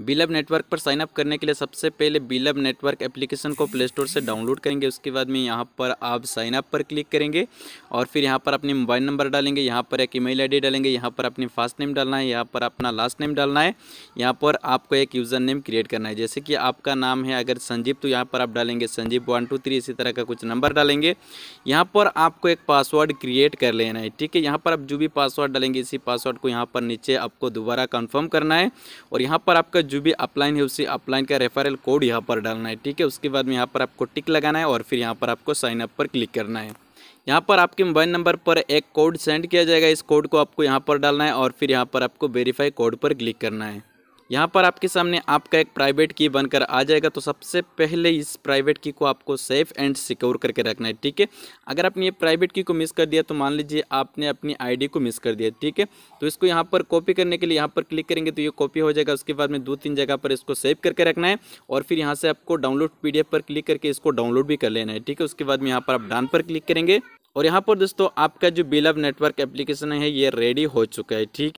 बिलब network पर sign up करने के लिए सबसे पहले बिलब नेटवर्क एप्लीकेशन को प्ले स्टोर से डाउनलोड करेंगे उसके बाद में यहाँ पर आप साइनअप पर क्लिक करेंगे और फिर यहाँ पर अपने मोबाइल नंबर डालेंगे यहाँ पर एक ईमेल आईडी डालेंगे यहाँ पर अपनी फर्स्ट नेम डालना है यहाँ पर अपना लास्ट नेम डालना है यहाँ पर आपको एक यूज़र नेम क्रिएट करना है जैसे कि आपका नाम है अगर संजीव तो यहाँ पर आप डालेंगे संजीव वन टू थ्री इसी तरह का कुछ नंबर डालेंगे यहाँ पर आपको एक पासवर्ड क्रिएट कर लेना है ठीक है यहाँ पर आप जो भी पासवर्ड डालेंगे इसी पासवर्ड को यहाँ पर नीचे आपको दोबारा कन्फर्म करना है और यहाँ पर आपका पर जो भी अपलाइन है उसी अपलाइन का रेफरल कोड यहाँ पर डालना है ठीक है उसके बाद में यहाँ पर आपको टिक लगाना है और फिर यहाँ पर आपको साइन अप पर क्लिक करना है यहाँ पर आपके मोबाइल नंबर पर एक कोड सेंड किया जाएगा इस कोड को आपको यहाँ पर डालना है और फिर यहाँ पर आपको वेरीफाई कोड पर क्लिक करना है यहाँ पर आपके सामने आपका एक प्राइवेट की बनकर आ जाएगा तो सबसे पहले इस प्राइवेट की को आपको सेफ एंड सिक्योर करके रखना है ठीक है अगर आपने ये प्राइवेट की को मिस कर दिया तो मान लीजिए आपने अपनी आईडी को मिस कर दिया ठीक है तो इसको यहाँ पर कॉपी करने के लिए यहाँ पर क्लिक करेंगे तो ये कॉपी हो जाएगा उसके बाद में दो तीन जगह पर इसको सेव करके रखना है और फिर यहाँ से आपको डाउनलोड पी पर क्लिक करके इसको डाउनलोड भी कर लेना है ठीक है उसके बाद में यहाँ पर आप डान पर क्लिक करेंगे और यहाँ पर दोस्तों आपका जो बिलव नेटवर्क एप्लीकेशन है ये रेडी हो चुका है ठीक